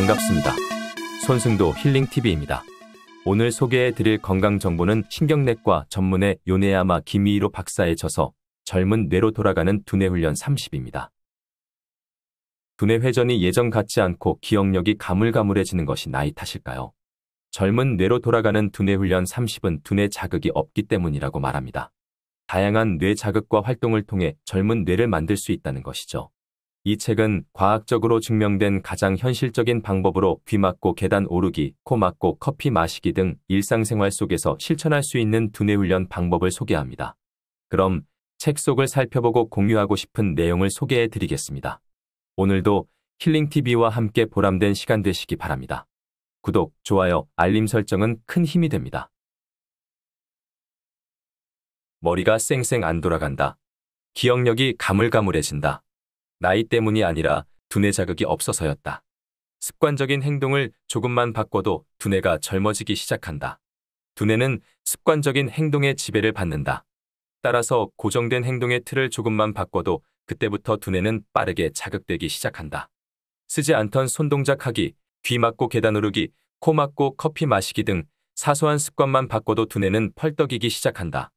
반갑습니다. 손승도 힐링TV입니다. 오늘 소개해드릴 건강정보는 신경내과 전문의 요네야마 김이로 박사에 져서 젊은 뇌로 돌아가는 두뇌훈련 30입니다. 두뇌 회전이 예전 같지 않고 기억력이 가물가물해지는 것이 나이 탓일까요? 젊은 뇌로 돌아가는 두뇌 훈련 30은 두뇌 자극이 없기 때문이라고 말합니다. 다양한 뇌 자극과 활동을 통해 젊은 뇌를 만들 수 있다는 것이죠. 이 책은 과학적으로 증명된 가장 현실적인 방법으로 귀 막고 계단 오르기, 코 막고 커피 마시기 등 일상생활 속에서 실천할 수 있는 두뇌 훈련 방법을 소개합니다. 그럼 책 속을 살펴보고 공유하고 싶은 내용을 소개해 드리겠습니다. 오늘도 힐링TV와 함께 보람된 시간 되시기 바랍니다. 구독, 좋아요, 알림 설정은 큰 힘이 됩니다. 머리가 쌩쌩 안 돌아간다. 기억력이 가물가물해진다. 나이 때문이 아니라 두뇌 자극이 없어서였다. 습관적인 행동을 조금만 바꿔도 두뇌가 젊어지기 시작한다. 두뇌는 습관적인 행동의 지배를 받는다. 따라서 고정된 행동의 틀을 조금만 바꿔도 그때부터 두뇌는 빠르게 자극되기 시작한다. 쓰지 않던 손동작하기, 귀 막고 계단 오르기, 코 막고 커피 마시기 등 사소한 습관만 바꿔도 두뇌는 펄떡이기 시작한다.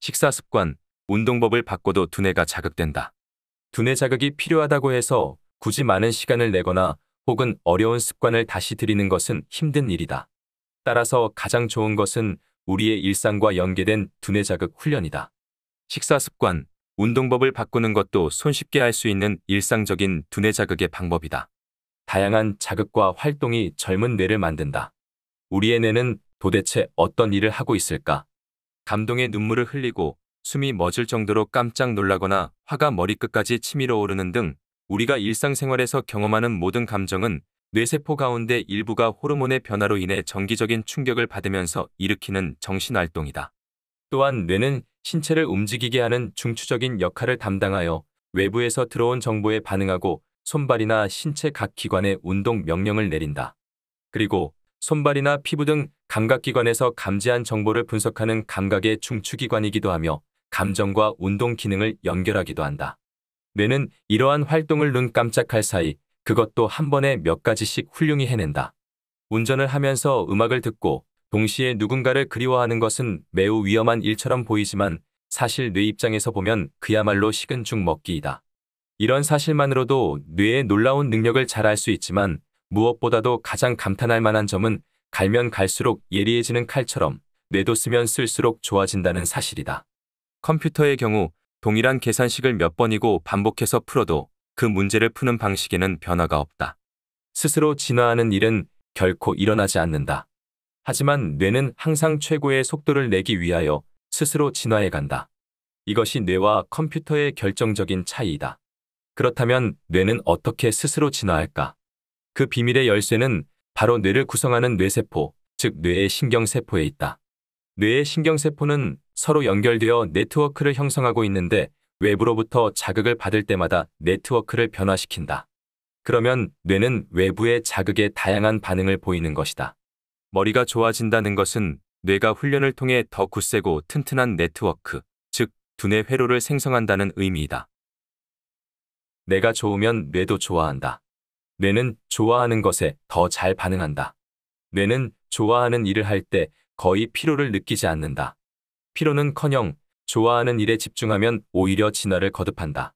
식사 습관, 운동법을 바꿔도 두뇌가 자극된다. 두뇌 자극이 필요하다고 해서 굳이 많은 시간을 내거나 혹은 어려운 습관을 다시 들이는 것은 힘든 일이다. 따라서 가장 좋은 것은 우리의 일상과 연계된 두뇌 자극 훈련이다. 식사 습관, 운동법을 바꾸는 것도 손쉽게 할 수 있는 일상적인 두뇌 자극의 방법이다. 다양한 자극과 활동이 젊은 뇌를 만든다. 우리의 뇌는 도대체 어떤 일을 하고 있을까? 감동의 눈물을 흘리고 숨이 멎을 정도로 깜짝 놀라거나 화가 머리끝까지 치밀어 오르는 등 우리가 일상생활에서 경험하는 모든 감정은 뇌세포 가운데 일부가 호르몬의 변화로 인해 정기적인 충격을 받으면서 일으키는 정신활동이다. 또한 뇌는 신체를 움직이게 하는 중추적인 역할을 담당하여 외부에서 들어온 정보에 반응하고 손발이나 신체 각 기관에 운동 명령을 내린다. 그리고 손발이나 피부 등 감각기관에서 감지한 정보를 분석하는 감각의 중추기관이기도 하며 감정과 운동 기능을 연결하기도 한다. 뇌는 이러한 활동을 눈 깜짝할 사이 그것도 한 번에 몇 가지씩 훌륭히 해낸다. 운전을 하면서 음악을 듣고 동시에 누군가를 그리워하는 것은 매우 위험한 일처럼 보이지만 사실 뇌 입장에서 보면 그야말로 식은 죽 먹기이다. 이런 사실만으로도 뇌의 놀라운 능력을 잘 알 수 있지만 무엇보다도 가장 감탄할 만한 점은 갈면 갈수록 예리해지는 칼처럼 뇌도 쓰면 쓸수록 좋아진다는 사실이다. 컴퓨터의 경우 동일한 계산식을 몇 번이고 반복해서 풀어도 그 문제를 푸는 방식에는 변화가 없다. 스스로 진화하는 일은 결코 일어나지 않는다. 하지만 뇌는 항상 최고의 속도를 내기 위하여 스스로 진화해 간다. 이것이 뇌와 컴퓨터의 결정적인 차이이다. 그렇다면 뇌는 어떻게 스스로 진화할까? 그 비밀의 열쇠는 바로 뇌를 구성하는 뇌세포, 즉 뇌의 신경세포에 있다. 뇌의 신경세포는 서로 연결되어 네트워크를 형성하고 있는데 외부로부터 자극을 받을 때마다 네트워크를 변화시킨다. 그러면 뇌는 외부의 자극에 다양한 반응을 보이는 것이다. 머리가 좋아진다는 것은 뇌가 훈련을 통해 더 굳세고 튼튼한 네트워크, 즉 두뇌 회로를 생성한다는 의미이다. 내가 좋으면 뇌도 좋아한다. 뇌는 좋아하는 것에 더 잘 반응한다. 뇌는 좋아하는 일을 할때 거의 피로를 느끼지 않는다. 피로는커녕 좋아하는 일에 집중하면 오히려 진화를 거듭한다.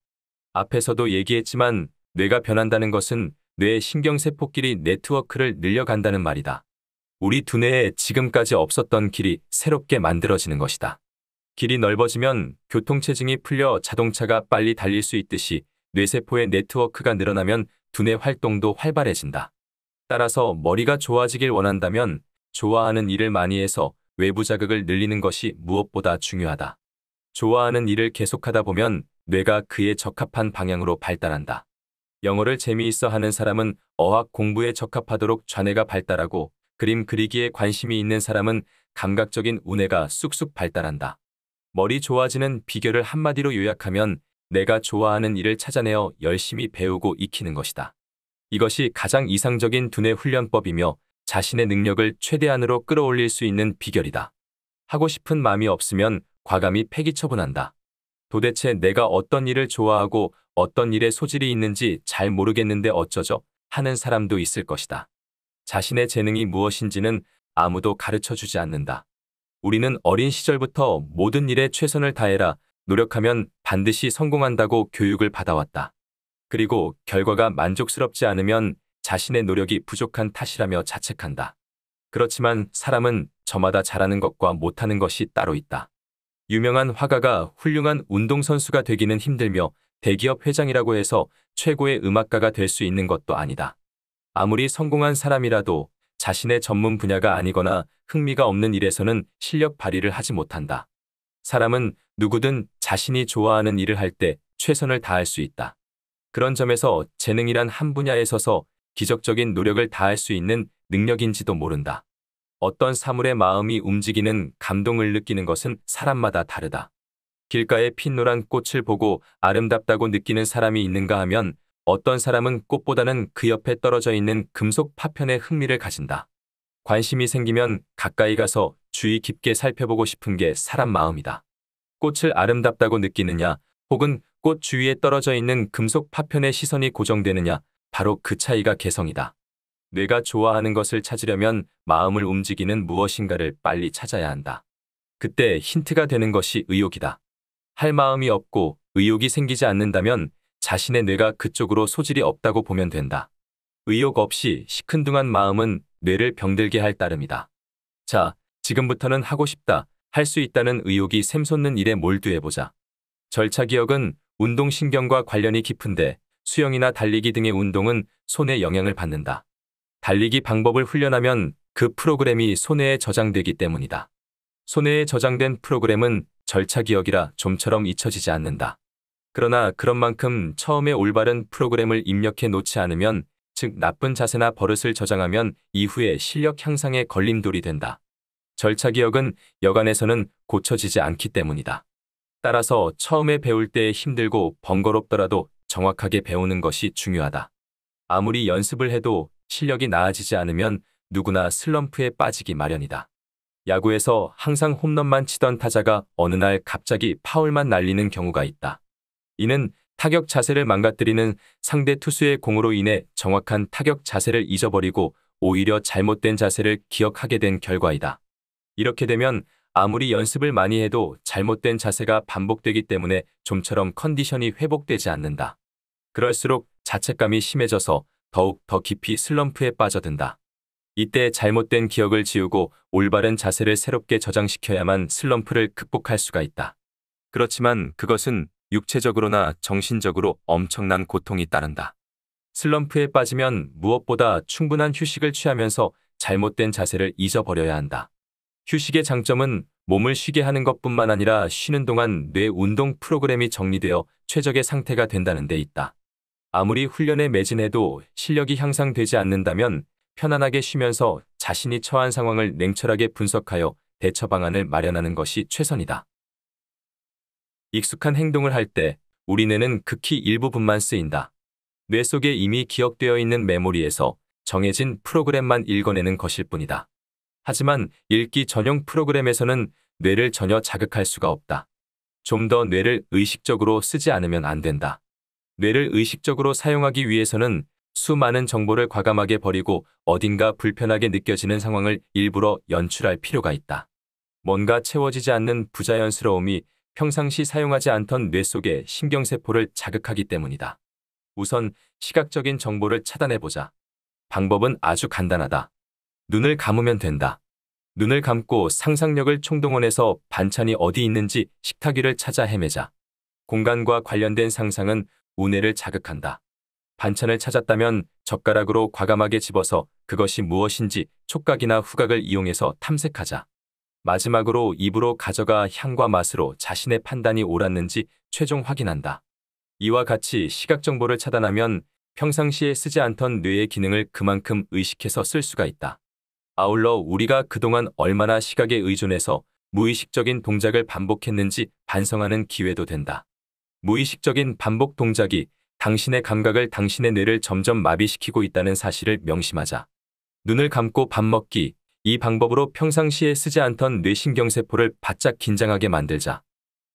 앞에서도 얘기했지만 뇌가 변한다는 것은 뇌의 신경세포끼리 네트워크를 늘려간다는 말이다. 우리 두뇌에 지금까지 없었던 길이 새롭게 만들어지는 것이다. 길이 넓어지면 교통체증이 풀려 자동차가 빨리 달릴 수 있듯이 뇌세포의 네트워크가 늘어나면 두뇌 활동도 활발해진다. 따라서 머리가 좋아지길 원한다면 좋아하는 일을 많이 해서 외부 자극을 늘리는 것이 무엇보다 중요하다. 좋아하는 일을 계속하다 보면 뇌가 그에 적합한 방향으로 발달한다. 영어를 재미있어 하는 사람은 어학 공부에 적합하도록 좌뇌가 발달하고 그림 그리기에 관심이 있는 사람은 감각적인 우뇌가 쑥쑥 발달한다. 머리 좋아지는 비결을 한마디로 요약하면 내가 좋아하는 일을 찾아내어 열심히 배우고 익히는 것이다. 이것이 가장 이상적인 두뇌 훈련법이며 자신의 능력을 최대한으로 끌어올릴 수 있는 비결이다. 하고 싶은 마음이 없으면 과감히 폐기 처분한다. 도대체 내가 어떤 일을 좋아하고 어떤 일에 소질이 있는지 잘 모르겠는데 어쩌죠? 하는 사람도 있을 것이다. 자신의 재능이 무엇인지는 아무도 가르쳐주지 않는다. 우리는 어린 시절부터 모든 일에 최선을 다해라, 노력하면 반드시 성공한다고 교육을 받아왔다. 그리고 결과가 만족스럽지 않으면 자신의 노력이 부족한 탓이라며 자책한다. 그렇지만 사람은 저마다 잘하는 것과 못하는 것이 따로 있다. 유명한 화가가 훌륭한 운동선수가 되기는 힘들며 대기업 회장이라고 해서 최고의 음악가가 될 수 있는 것도 아니다. 아무리 성공한 사람이라도 자신의 전문 분야가 아니거나 흥미가 없는 일에서는 실력 발휘를 하지 못한다. 사람은 누구든 자신이 좋아하는 일을 할 때 최선을 다할 수 있다. 그런 점에서 재능이란 한 분야에 서서 기적적인 노력을 다할 수 있는 능력인지도 모른다. 어떤 사물의 마음이 움직이는 감동을 느끼는 것은 사람마다 다르다. 길가에 핀 노란 꽃을 보고 아름답다고 느끼는 사람이 있는가 하면 어떤 사람은 꽃보다는 그 옆에 떨어져 있는 금속 파편에 흥미를 가진다. 관심이 생기면 가까이 가서 주의 깊게 살펴보고 싶은 게 사람 마음이다. 꽃을 아름답다고 느끼느냐 혹은 꽃 주위에 떨어져 있는 금속 파편에 시선이 고정되느냐 바로 그 차이가 개성이다. 내가 좋아하는 것을 찾으려면 마음을 움직이는 무엇인가를 빨리 찾아야 한다. 그때 힌트가 되는 것이 의욕이다. 할 마음이 없고 의욕이 생기지 않는다면 자신의 뇌가 그쪽으로 소질이 없다고 보면 된다. 의욕 없이 시큰둥한 마음은 뇌를 병들게 할 따름이다. 자, 지금부터는 하고 싶다, 할 수 있다는 의욕이 샘솟는 일에 몰두해보자. 절차 기억은 운동신경과 관련이 깊은데 수영이나 달리기 등의 운동은 손에 영향을 받는다. 달리기 방법을 훈련하면 그 프로그램이 손해에 저장되기 때문이다. 손해에 저장된 프로그램은 절차 기억이라 좀처럼 잊혀지지 않는다. 그러나 그런 만큼 처음에 올바른 프로그램을 입력해 놓지 않으면 즉 나쁜 자세나 버릇을 저장하면 이후에 실력 향상에 걸림돌이 된다. 절차 기억은 여간에서는 고쳐지지 않기 때문이다. 따라서 처음에 배울 때 힘들고 번거롭더라도 정확하게 배우는 것이 중요하다. 아무리 연습을 해도 실력이 나아지지 않으면 누구나 슬럼프에 빠지기 마련이다. 야구에서 항상 홈런만 치던 타자가 어느 날 갑자기 파울만 날리는 경우가 있다. 이는 타격 자세를 망가뜨리는 상대 투수의 공으로 인해 정확한 타격 자세를 잊어버리고 오히려 잘못된 자세를 기억하게 된 결과이다. 이렇게 되면 아무리 연습을 많이 해도 잘못된 자세가 반복되기 때문에 좀처럼 컨디션이 회복되지 않는다. 그럴수록 자책감이 심해져서 더욱 더 깊이 슬럼프에 빠져든다. 이때 잘못된 기억을 지우고 올바른 자세를 새롭게 저장시켜야만 슬럼프를 극복할 수가 있다. 그렇지만 그것은 육체적으로나 정신적으로 엄청난 고통이 따른다. 슬럼프에 빠지면 무엇보다 충분한 휴식을 취하면서 잘못된 자세를 잊어버려야 한다. 휴식의 장점은 몸을 쉬게 하는 것뿐만 아니라 쉬는 동안 뇌 운동 프로그램이 정리되어 최적의 상태가 된다는 데 있다. 아무리 훈련에 매진해도 실력이 향상되지 않는다면 편안하게 쉬면서 자신이 처한 상황을 냉철하게 분석하여 대처 방안을 마련하는 것이 최선이다. 익숙한 행동을 할 때 우리 뇌는 극히 일부분만 쓰인다. 뇌 속에 이미 기억되어 있는 메모리에서 정해진 프로그램만 읽어내는 것일 뿐이다. 하지만 읽기 전용 프로그램에서는 뇌를 전혀 자극할 수가 없다. 좀 더 뇌를 의식적으로 쓰지 않으면 안 된다. 뇌를 의식적으로 사용하기 위해서는 수많은 정보를 과감하게 버리고 어딘가 불편하게 느껴지는 상황을 일부러 연출할 필요가 있다. 뭔가 채워지지 않는 부자연스러움이 평상시 사용하지 않던 뇌 속의 신경세포를 자극하기 때문이다. 우선 시각적인 정보를 차단해보자. 방법은 아주 간단하다. 눈을 감으면 된다. 눈을 감고 상상력을 총동원해서 반찬이 어디 있는지 식탁 위를 찾아 헤매자. 공간과 관련된 상상은 우뇌를 자극한다. 반찬을 찾았다면 젓가락으로 과감하게 집어서 그것이 무엇인지 촉각이나 후각을 이용해서 탐색하자. 마지막으로 입으로 가져가 향과 맛으로 자신의 판단이 옳았는지 최종 확인한다. 이와 같이 시각 정보를 차단하면 평상시에 쓰지 않던 뇌의 기능을 그만큼 의식해서 쓸 수가 있다. 아울러 우리가 그동안 얼마나 시각에 의존해서 무의식적인 동작을 반복했는지 반성하는 기회도 된다. 무의식적인 반복 동작이 당신의 감각을 당신의 뇌를 점점 마비시키고 있다는 사실을 명심하자. 눈을 감고 밥 먹기, 이 방법으로 평상시에 쓰지 않던 뇌신경세포를 바짝 긴장하게 만들자.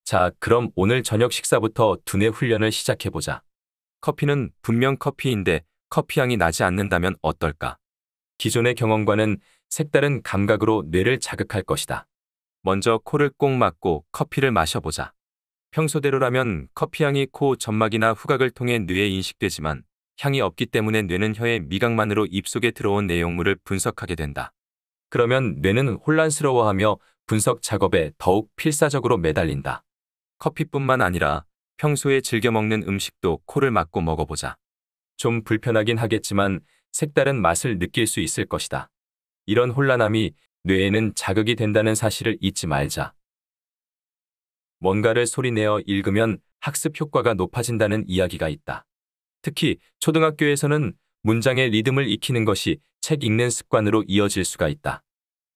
자, 그럼 오늘 저녁 식사부터 두뇌 훈련을 시작해보자. 커피는 분명 커피인데 커피향이 나지 않는다면 어떨까? 기존의 경험과는 색다른 감각으로 뇌를 자극할 것이다. 먼저 코를 꼭 막고 커피를 마셔보자. 평소대로라면 커피향이 코 점막이나 후각을 통해 뇌에 인식되지만 향이 없기 때문에 뇌는 혀의 미각만으로 입속에 들어온 내용물을 분석하게 된다. 그러면 뇌는 혼란스러워하며 분석 작업에 더욱 필사적으로 매달린다. 커피뿐만 아니라 평소에 즐겨 먹는 음식도 코를 막고 먹어보자. 좀 불편하긴 하겠지만 색다른 맛을 느낄 수 있을 것이다. 이런 혼란함이 뇌에는 자극이 된다는 사실을 잊지 말자. 뭔가를 소리내어 읽으면 학습 효과가 높아진다는 이야기가 있다. 특히 초등학교에서는 문장의 리듬을 익히는 것이 책 읽는 습관으로 이어질 수가 있다.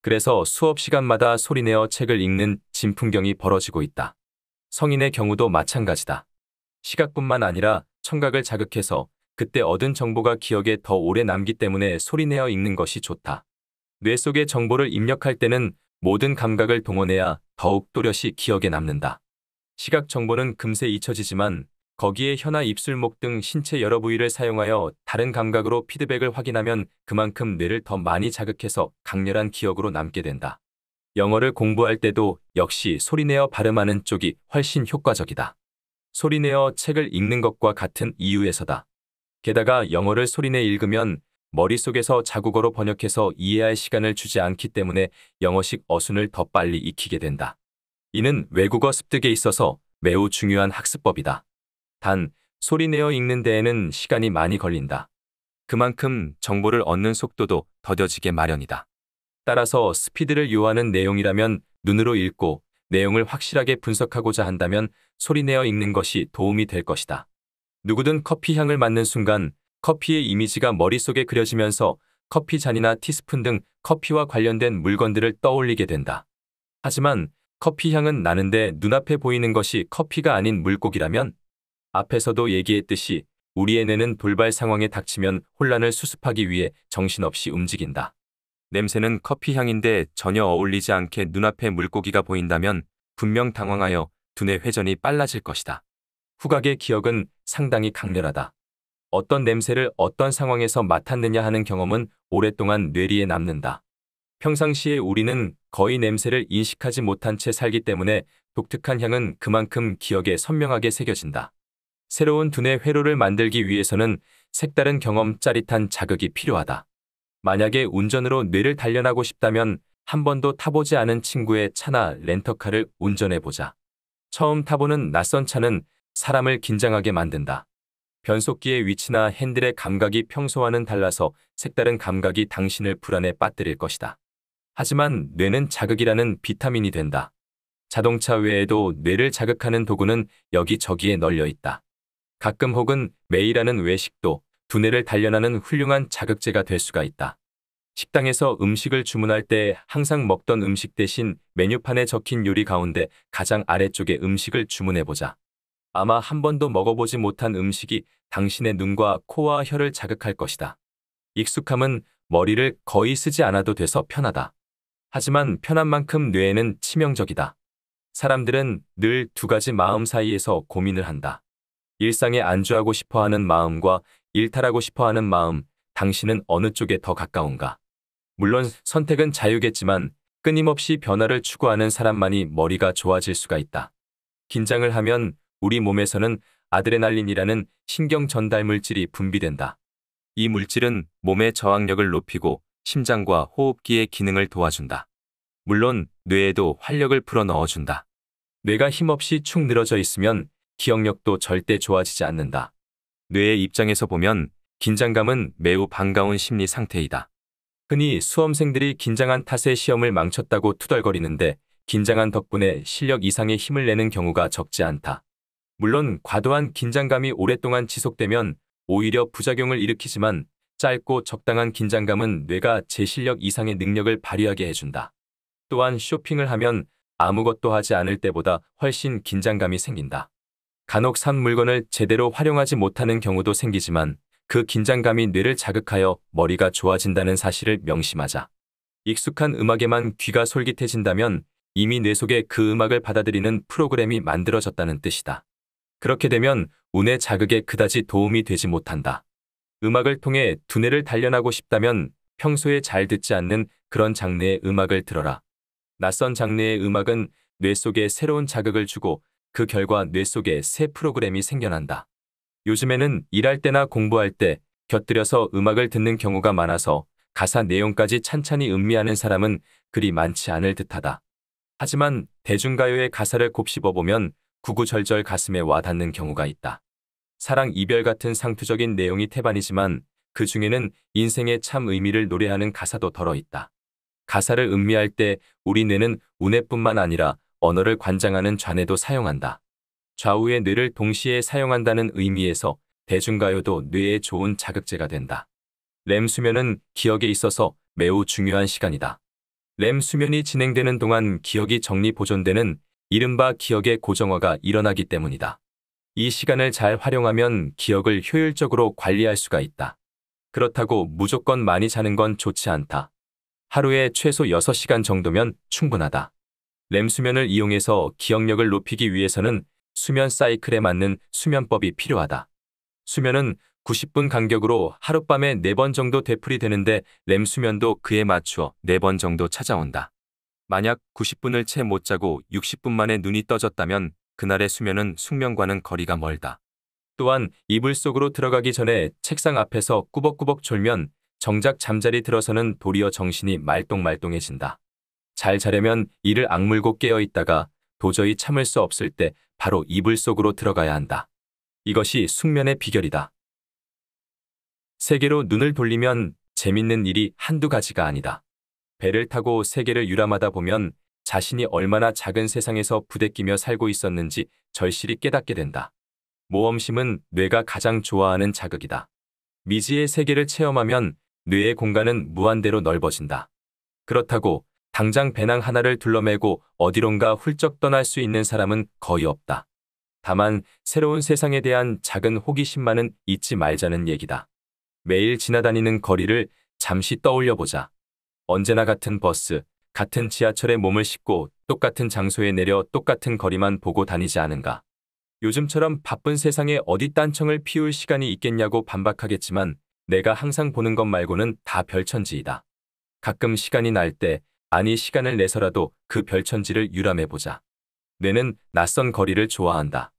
그래서 수업 시간마다 소리내어 책을 읽는 진풍경이 벌어지고 있다. 성인의 경우도 마찬가지다. 시각뿐만 아니라 청각을 자극해서 그때 얻은 정보가 기억에 더 오래 남기 때문에 소리내어 읽는 것이 좋다. 뇌속에 정보를 입력할 때는 모든 감각을 동원해야 더욱 또렷이 기억에 남는다. 시각 정보는 금세 잊혀지지만 거기에 현아 입술목 등 신체 여러 부위를 사용하여 다른 감각으로 피드백을 확인하면 그만큼 뇌를 더 많이 자극해서 강렬한 기억으로 남게 된다. 영어를 공부할 때도 역시 소리내어 발음하는 쪽이 훨씬 효과적이다. 소리내어 책을 읽는 것과 같은 이유에서다. 게다가 영어를 소리내 읽으면 머릿속에서 자국어로 번역해서 이해할 시간을 주지 않기 때문에 영어식 어순을 더 빨리 익히게 된다. 이는 외국어 습득에 있어서 매우 중요한 학습법이다. 단, 소리내어 읽는 데에는 시간이 많이 걸린다. 그만큼 정보를 얻는 속도도 더뎌지게 마련이다. 따라서 스피드를 요하는 내용이라면 눈으로 읽고 내용을 확실하게 분석하고자 한다면 소리내어 읽는 것이 도움이 될 것이다. 누구든 커피 향을 맡는 순간 커피의 이미지가 머릿속에 그려지면서 커피 잔이나 티스푼 등 커피와 관련된 물건들을 떠올리게 된다. 하지만 커피 향은 나는데 눈앞에 보이는 것이 커피가 아닌 물고기라면 앞에서도 얘기했듯이 우리의 뇌는 돌발 상황에 닥치면 혼란을 수습하기 위해 정신없이 움직인다. 냄새는 커피 향인데 전혀 어울리지 않게 눈앞에 물고기가 보인다면 분명 당황하여 두뇌 회전이 빨라질 것이다. 후각의 기억은 상당히 강렬하다. 어떤 냄새를 어떤 상황에서 맡았느냐 하는 경험은 오랫동안 뇌리에 남는다. 평상시에 우리는 거의 냄새를 인식하지 못한 채 살기 때문에 독특한 향은 그만큼 기억에 선명하게 새겨진다. 새로운 두뇌 회로를 만들기 위해서는 색다른 경험 짜릿한 자극이 필요하다. 만약에 운전으로 뇌를 단련하고 싶다면 한 번도 타보지 않은 친구의 차나 렌터카를 운전해보자. 처음 타보는 낯선 차는 사람을 긴장하게 만든다. 변속기의 위치나 핸들의 감각이 평소와는 달라서 색다른 감각이 당신을 불안에 빠뜨릴 것이다. 하지만 뇌는 자극이라는 비타민이 된다. 자동차 외에도 뇌를 자극하는 도구는 여기저기에 널려 있다. 가끔 혹은 매일하는 외식도 두뇌를 단련하는 훌륭한 자극제가 될 수가 있다. 식당에서 음식을 주문할 때 항상 먹던 음식 대신 메뉴판에 적힌 요리 가운데 가장 아래쪽에 음식을 주문해보자. 아마 한 번도 먹어보지 못한 음식이 당신의 눈과 코와 혀를 자극할 것이다. 익숙함은 머리를 거의 쓰지 않아도 돼서 편하다. 하지만 편한 만큼 뇌에는 치명적이다. 사람들은 늘 두 가지 마음 사이에서 고민을 한다. 일상에 안주하고 싶어하는 마음과 일탈하고 싶어하는 마음, 당신은 어느 쪽에 더 가까운가? 물론 선택은 자유겠지만 끊임없이 변화를 추구하는 사람만이 머리가 좋아질 수가 있다. 긴장을 하면 우리 몸에서는 아드레날린이라는 신경 전달 물질이 분비된다. 이 물질은 몸의 저항력을 높이고 심장과 호흡기의 기능을 도와준다. 물론 뇌에도 활력을 풀어넣어준다. 뇌가 힘없이 축 늘어져 있으면 기억력도 절대 좋아지지 않는다. 뇌의 입장에서 보면 긴장감은 매우 반가운 심리 상태이다. 흔히 수험생들이 긴장한 탓에 시험을 망쳤다고 투덜거리는데 긴장한 덕분에 실력 이상의 힘을 내는 경우가 적지 않다. 물론 과도한 긴장감이 오랫동안 지속되면 오히려 부작용을 일으키지만 짧고 적당한 긴장감은 뇌가 제 실력 이상의 능력을 발휘하게 해준다. 또한 쇼핑을 하면 아무것도 하지 않을 때보다 훨씬 긴장감이 생긴다. 간혹 산 물건을 제대로 활용하지 못하는 경우도 생기지만 그 긴장감이 뇌를 자극하여 머리가 좋아진다는 사실을 명심하자. 익숙한 음악에만 귀가 솔깃해진다면 이미 뇌 속에 그 음악을 받아들이는 프로그램이 만들어졌다는 뜻이다. 그렇게 되면 운의 자극에 그다지 도움이 되지 못한다. 음악을 통해 두뇌를 단련하고 싶다면 평소에 잘 듣지 않는 그런 장르의 음악을 들어라. 낯선 장르의 음악은 뇌 속에 새로운 자극을 주고 그 결과 뇌 속에 새 프로그램이 생겨난다. 요즘에는 일할 때나 공부할 때 곁들여서 음악을 듣는 경우가 많아서 가사 내용까지 찬찬히 음미하는 사람은 그리 많지 않을 듯하다. 하지만 대중가요의 가사를 곱씹어보면 구구절절 가슴에 와닿는 경우가 있다. 사랑 이별 같은 상투적인 내용이 태반이지만 그 중에는 인생의 참 의미를 노래하는 가사도 덜어 있다. 가사를 음미할 때 우리 뇌는 우뇌뿐만 아니라 언어를 관장하는 좌뇌도 사용한다. 좌우의 뇌를 동시에 사용한다는 의미에서 대중가요도 뇌에 좋은 자극제가 된다. 램 수면은 기억에 있어서 매우 중요한 시간이다. 램 수면이 진행되는 동안 기억이 정리 보존되는 이른바 기억의 고정화가 일어나기 때문이다. 이 시간을 잘 활용하면 기억을 효율적으로 관리할 수가 있다. 그렇다고 무조건 많이 자는 건 좋지 않다. 하루에 최소 6시간 정도면 충분하다. 램 수면을 이용해서 기억력을 높이기 위해서는 수면 사이클에 맞는 수면법이 필요하다. 수면은 90분 간격으로 하룻밤에 4번 정도 되풀이 되는데 램 수면도 그에 맞추어 4번 정도 찾아온다. 만약 90분을 채 못 자고 60분 만에 눈이 떠졌다면 그날의 수면은 숙면과는 거리가 멀다. 또한 이불 속으로 들어가기 전에 책상 앞에서 꾸벅꾸벅 졸면 정작 잠자리 들어서는 도리어 정신이 말똥말똥해진다. 잘 자려면 이를 악물고 깨어있다가 도저히 참을 수 없을 때 바로 이불 속으로 들어가야 한다. 이것이 숙면의 비결이다. 세계로 눈을 돌리면 재밌는 일이 한두 가지가 아니다. 배를 타고 세계를 유람하다 보면 자신이 얼마나 작은 세상에서 부대끼며 살고 있었는지 절실히 깨닫게 된다. 모험심은 뇌가 가장 좋아하는 자극이다. 미지의 세계를 체험하면 뇌의 공간은 무한대로 넓어진다. 그렇다고 당장 배낭 하나를 둘러매고 어디론가 훌쩍 떠날 수 있는 사람은 거의 없다. 다만 새로운 세상에 대한 작은 호기심만은 잊지 말자는 얘기다. 매일 지나다니는 거리를 잠시 떠올려보자. 언제나 같은 버스, 같은 지하철에 몸을 싣고 똑같은 장소에 내려 똑같은 거리만 보고 다니지 않은가. 요즘처럼 바쁜 세상에 어디 딴청을 피울 시간이 있겠냐고 반박하겠지만 내가 항상 보는 것 말고는 다 별천지이다. 가끔 시간이 날 때 아니 시간을 내서라도 그 별천지를 유람해보자. 뇌는 낯선 거리를 좋아한다.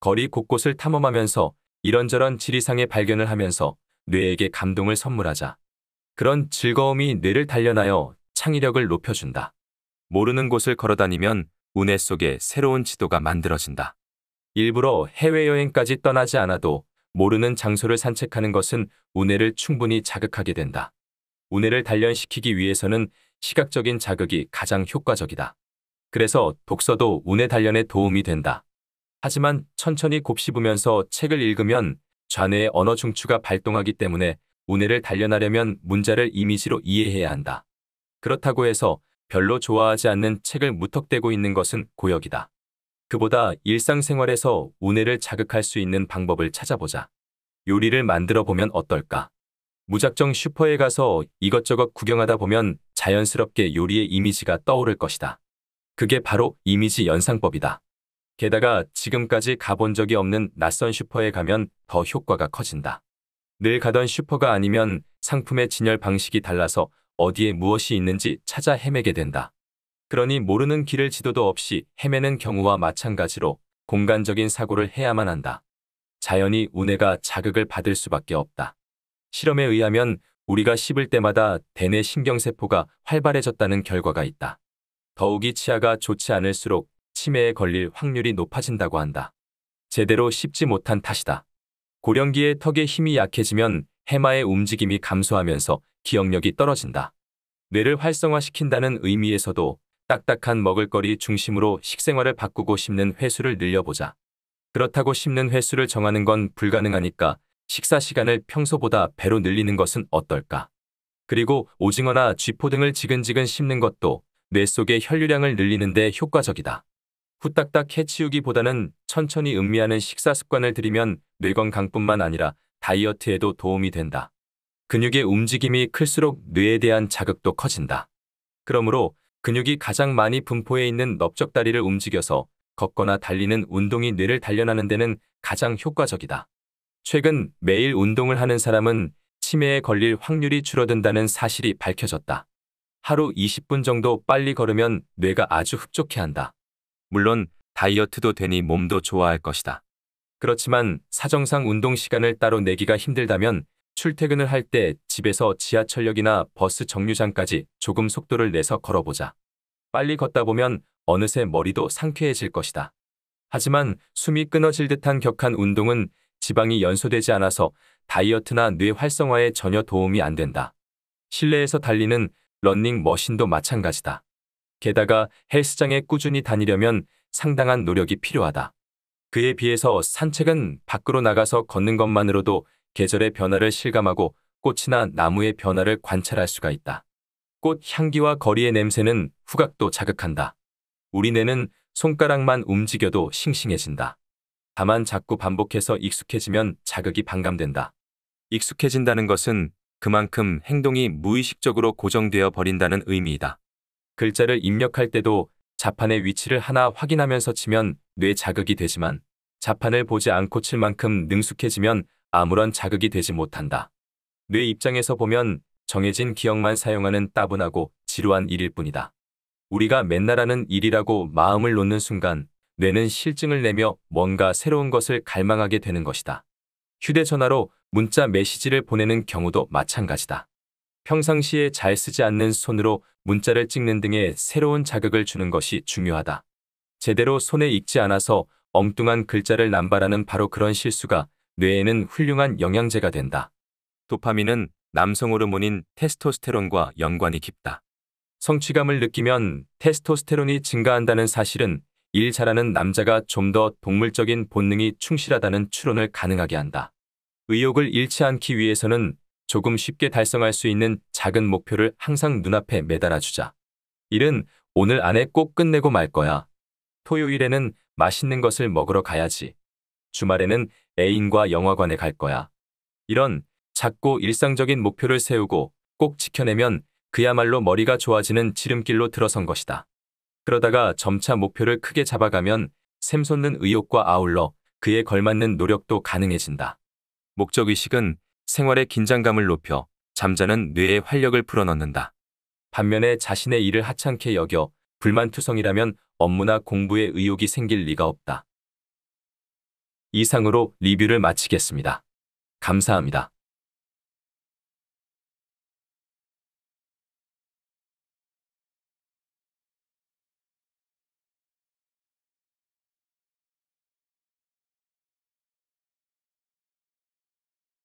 거리 곳곳을 탐험하면서 이런저런 지리상의 발견을 하면서 뇌에게 감동을 선물하자. 그런 즐거움이 뇌를 단련하여 창의력을 높여준다. 모르는 곳을 걸어다니면 운해 속에 새로운 지도가 만들어진다. 일부러 해외여행까지 떠나지 않아도 모르는 장소를 산책하는 것은 운해를 충분히 자극하게 된다. 운해를 단련시키기 위해서는 시각적인 자극이 가장 효과적이다. 그래서 독서도 운해 단련에 도움이 된다. 하지만 천천히 곱씹으면서 책을 읽으면 좌뇌의 언어 중추가 발동하기 때문에 운해를 단련하려면 문자를 이미지로 이해해야 한다. 그렇다고 해서 별로 좋아하지 않는 책을 무턱대고 있는 것은 고역이다. 그보다 일상생활에서 운해를 자극할 수 있는 방법을 찾아보자. 요리를 만들어 보면 어떨까? 무작정 슈퍼에 가서 이것저것 구경하다 보면 자연스럽게 요리의 이미지가 떠오를 것이다. 그게 바로 이미지 연상법이다. 게다가 지금까지 가본 적이 없는 낯선 슈퍼에 가면 더 효과가 커진다. 늘 가던 슈퍼가 아니면 상품의 진열 방식이 달라서 어디에 무엇이 있는지 찾아 헤매게 된다. 그러니 모르는 길을 지도도 없이 헤매는 경우와 마찬가지로 공간적인 사고를 해야만 한다. 자연히 운해가 자극을 받을 수밖에 없다. 실험에 의하면 우리가 씹을 때마다 대뇌 신경세포가 활발해졌다는 결과가 있다. 더욱이 치아가 좋지 않을수록 치매에 걸릴 확률이 높아진다고 한다. 제대로 씹지 못한 탓이다. 고령기의 턱의 힘이 약해지면 해마의 움직임이 감소하면서 기억력이 떨어진다. 뇌를 활성화시킨다는 의미에서도 딱딱한 먹을거리 중심으로 식생활을 바꾸고 씹는 횟수를 늘려보자. 그렇다고 심는 횟수를 정하는 건 불가능하니까 식사 시간을 평소보다 배로 늘리는 것은 어떨까? 그리고 오징어나 쥐포 등을 지근지근 심는 것도 뇌 속의 혈류량을 늘리는데 효과적이다. 후딱딱 해치우기보다는 천천히 음미하는 식사 습관을 들이면 뇌건강뿐만 아니라 다이어트에도 도움이 된다. 근육의 움직임이 클수록 뇌에 대한 자극도 커진다. 그러므로 근육이 가장 많이 분포해 있는 넓적다리를 움직여서 걷거나 달리는 운동이 뇌를 단련하는 데는 가장 효과적이다. 최근 매일 운동을 하는 사람은 치매에 걸릴 확률이 줄어든다는 사실이 밝혀졌다. 하루 20분 정도 빨리 걸으면 뇌가 아주 흡족해한다. 물론 다이어트도 되니 몸도 좋아할 것이다. 그렇지만 사정상 운동 시간을 따로 내기가 힘들다면 출퇴근을 할 때 집에서 지하철역이나 버스 정류장까지 조금 속도를 내서 걸어보자. 빨리 걷다 보면 어느새 머리도 상쾌해질 것이다. 하지만 숨이 끊어질 듯한 격한 운동은 지방이 연소되지 않아서 다이어트나 뇌 활성화에 전혀 도움이 안 된다. 실내에서 달리는 런닝 머신도 마찬가지다. 게다가 헬스장에 꾸준히 다니려면 상당한 노력이 필요하다. 그에 비해서 산책은 밖으로 나가서 걷는 것만으로도 계절의 변화를 실감하고 꽃이나 나무의 변화를 관찰할 수가 있다. 꽃 향기와 거리의 냄새는 후각도 자극한다. 우리뇌는 손가락만 움직여도 싱싱해진다. 다만 자꾸 반복해서 익숙해지면 자극이 반감된다. 익숙해진다는 것은 그만큼 행동이 무의식적으로 고정되어 버린다는 의미이다. 글자를 입력할 때도 자판의 위치를 하나 확인하면서 치면 뇌 자극이 되지만 자판을 보지 않고 칠 만큼 능숙해지면 아무런 자극이 되지 못한다. 뇌 입장에서 보면 정해진 기억만 사용하는 따분하고 지루한 일일 뿐이다. 우리가 맨날 하는 일이라고 마음을 놓는 순간 뇌는 실증을 내며 뭔가 새로운 것을 갈망하게 되는 것이다. 휴대전화로 문자 메시지를 보내는 경우도 마찬가지다. 평상시에 잘 쓰지 않는 손으로 문자를 찍는 등의 새로운 자극을 주는 것이 중요하다. 제대로 손에 익지 않아서 엉뚱한 글자를 남발하는 바로 그런 실수가 뇌에는 훌륭한 영양제가 된다. 도파민은 남성 호르몬인 테스토스테론과 연관이 깊다. 성취감을 느끼면 테스토스테론이 증가한다는 사실은 일 잘하는 남자가 좀 더 동물적인 본능이 충실하다는 추론을 가능하게 한다. 의욕을 잃지 않기 위해서는 조금 쉽게 달성할 수 있는 작은 목표를 항상 눈앞에 매달아주자. 일은 오늘 안에 꼭 끝내고 말 거야. 토요일에는 맛있는 것을 먹으러 가야지. 주말에는 애인과 영화관에 갈 거야. 이런 작고 일상적인 목표를 세우고 꼭 지켜내면 그야말로 머리가 좋아지는 지름길로 들어선 것이다. 그러다가 점차 목표를 크게 잡아가면 샘솟는 의욕과 아울러 그에 걸맞는 노력도 가능해진다. 목적의식은 생활의 긴장감을 높여 잠자는 뇌의 활력을 풀어넣는다. 반면에 자신의 일을 하찮게 여겨 불만투성이라면 업무나 공부에 의욕이 생길 리가 없다. 이상으로 리뷰를 마치겠습니다. 감사합니다.